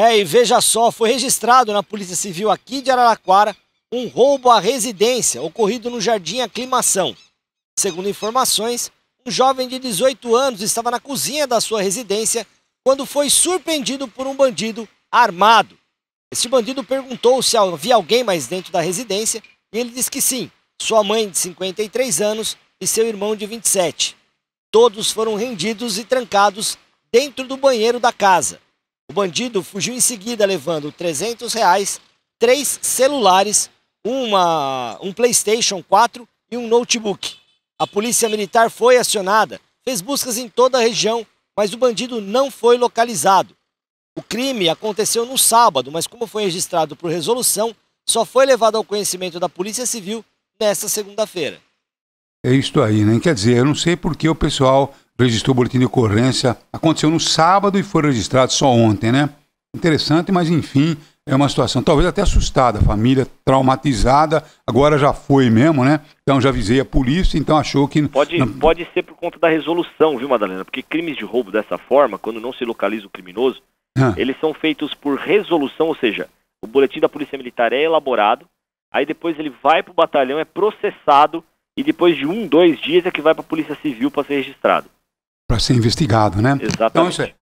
É, e veja só, foi registrado na Polícia Civil aqui de Araraquara um roubo à residência ocorrido no Jardim Aclimação. Segundo informações, um jovem de 18 anos estava na cozinha da sua residência quando foi surpreendido por um bandido armado. Este bandido perguntou se havia alguém mais dentro da residência e ele disse que sim, sua mãe de 53 anos e seu irmão de 27. Todos foram rendidos e trancados dentro do banheiro da casa. O bandido fugiu em seguida levando 300 reais, três celulares, uma, um PlayStation 4 e um notebook. A polícia militar foi acionada, fez buscas em toda a região, mas o bandido não foi localizado. O crime aconteceu no sábado, mas como foi registrado por resolução, só foi levado ao conhecimento da Polícia Civil nesta segunda-feira. É isto aí, né? Quer dizer, eu não sei por que o pessoal registrou o boletim de ocorrência. Aconteceu no sábado e foi registrado só ontem, né? Interessante, mas enfim, é uma situação talvez até assustada, a família traumatizada, agora já foi mesmo, né? Então já avisei a polícia, então achou que. Pode, não... pode ser por conta da resolução, viu, Madalena? Porque crimes de roubo dessa forma, quando não se localiza o criminoso, ah. eles são feitos por resolução, ou seja, o boletim da Polícia Militar é elaborado, aí depois ele vai para o batalhão, é processado, e depois de um, dois dias é que vai para a Polícia Civil para ser registrado para ser investigado, né? Exatamente. Então, isso é,